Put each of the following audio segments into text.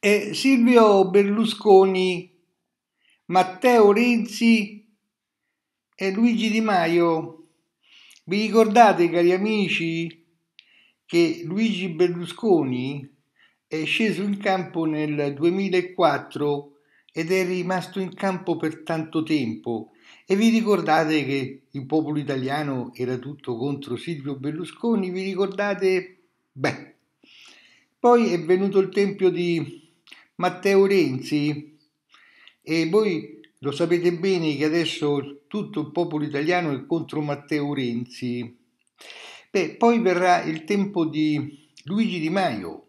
e Silvio Berlusconi, Matteo Renzi e Luigi Di Maio. Vi ricordate, cari amici, che Luigi Berlusconi è sceso in campo nel 2004 ed è rimasto in campo per tanto tempo. E vi ricordate che il popolo italiano era tutto contro Silvio Berlusconi? Vi ricordate? Beh, poi è venuto il tempio di Matteo Renzi. E voi lo sapete bene che adesso tutto il popolo italiano è contro Matteo Renzi. Beh, poi verrà il tempo di Luigi Di Maio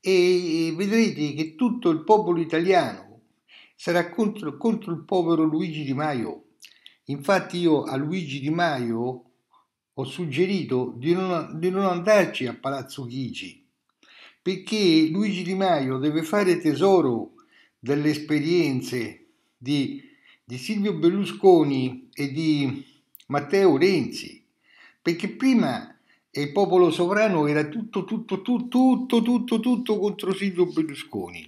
e vedrete che tutto il popolo italiano sarà contro, contro il povero Luigi Di Maio. Infatti io a Luigi Di Maio ho suggerito di non, di non andarci a Palazzo Chigi perché Luigi Di Maio deve fare tesoro delle esperienze di, di Silvio Berlusconi e di Matteo Renzi, perché prima il popolo sovrano era tutto, tutto, tutto, tutto, tutto, tutto contro Silvio Berlusconi.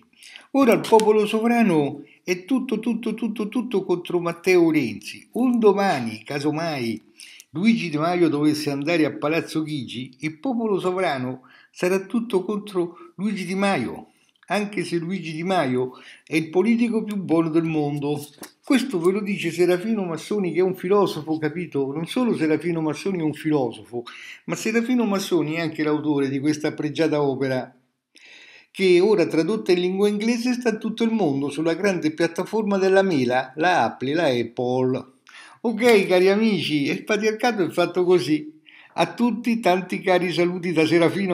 Ora il popolo sovrano e tutto, tutto, tutto, tutto contro Matteo Renzi. Un domani, casomai, Luigi Di Maio dovesse andare a Palazzo Chigi, il popolo sovrano sarà tutto contro Luigi Di Maio, anche se Luigi Di Maio è il politico più buono del mondo. Questo ve lo dice Serafino Massoni che è un filosofo, capito? Non solo Serafino Massoni è un filosofo, ma Serafino Massoni è anche l'autore di questa pregiata opera che ora tradotta in lingua inglese sta tutto il mondo sulla grande piattaforma della Mela, la Apple, la Apple. Ok cari amici, il patriarcato è fatto così. A tutti tanti cari saluti da Serafino.